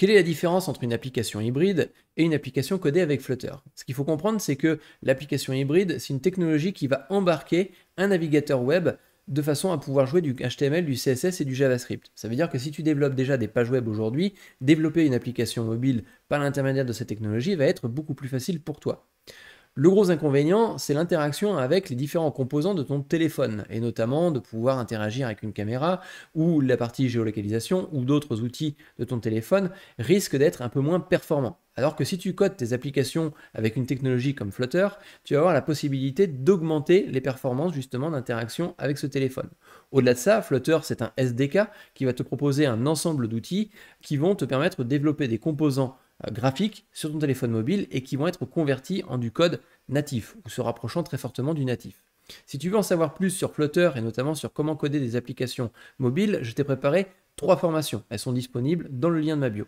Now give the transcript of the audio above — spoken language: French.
Quelle est la différence entre une application hybride et une application codée avec Flutter Ce qu'il faut comprendre, c'est que l'application hybride, c'est une technologie qui va embarquer un navigateur web de façon à pouvoir jouer du HTML, du CSS et du JavaScript. Ça veut dire que si tu développes déjà des pages web aujourd'hui, développer une application mobile par l'intermédiaire de cette technologie va être beaucoup plus facile pour toi. Le gros inconvénient, c'est l'interaction avec les différents composants de ton téléphone, et notamment de pouvoir interagir avec une caméra, ou la partie géolocalisation, ou d'autres outils de ton téléphone risque d'être un peu moins performant. Alors que si tu codes tes applications avec une technologie comme Flutter, tu vas avoir la possibilité d'augmenter les performances justement d'interaction avec ce téléphone. Au-delà de ça, Flutter, c'est un SDK qui va te proposer un ensemble d'outils qui vont te permettre de développer des composants graphiques sur ton téléphone mobile et qui vont être convertis en du code natif ou se rapprochant très fortement du natif. Si tu veux en savoir plus sur Flutter et notamment sur comment coder des applications mobiles, je t'ai préparé trois formations. Elles sont disponibles dans le lien de ma bio.